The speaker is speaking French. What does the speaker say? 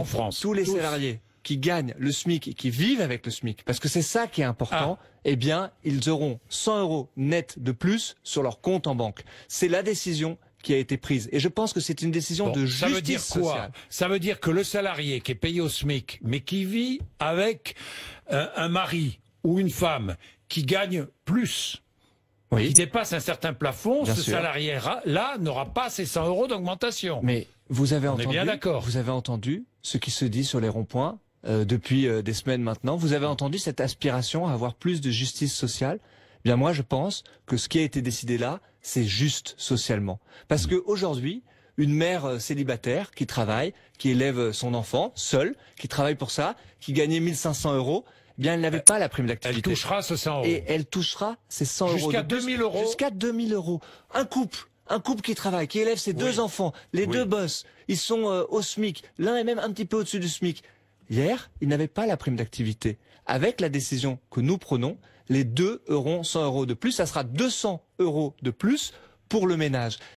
en France, tous les salariés qui gagnent le SMIC et qui vivent avec le SMIC, parce que c'est ça qui est important, ah. eh bien, ils auront 100 euros net de plus sur leur compte en banque. C'est la décision qui a été prise. Et je pense que c'est une décision de justice dire quoi sociale. Ça veut dire que le salarié qui est payé au SMIC, mais qui vit avec un, mari ou une femme qui gagne plus, qui dépasse un certain plafond, ce salarié-là n'aura pas ces 100 euros d'augmentation. Mais vous avez Vous avez entendu ce qui se dit sur les ronds-points euh, depuis euh, des semaines maintenant. Vous avez entendu cette aspiration à avoir plus de justice sociale. Eh bien moi, je pense que ce qui a été décidé là, c'est juste socialement. Parce que aujourd'hui, une mère euh, célibataire qui travaille, qui élève son enfant seule, qui travaille pour ça, qui gagnait 1500 euros, eh bien elle n'avait pas la prime d'activité. Elle touchera ces 100 euros. Et elle touchera ces 100 euros. Jusqu'à 2000 euros. Jusqu'à 2000 euros. Un couple un couple qui travaille, qui élève ses deux enfants, les deux boss, ils sont euh, au SMIC, l'un est même un petit peu au-dessus du SMIC. Hier, ils n'avaient pas la prime d'activité. Avec la décision que nous prenons, les deux auront 100 euros de plus, ça sera 200 euros de plus pour le ménage.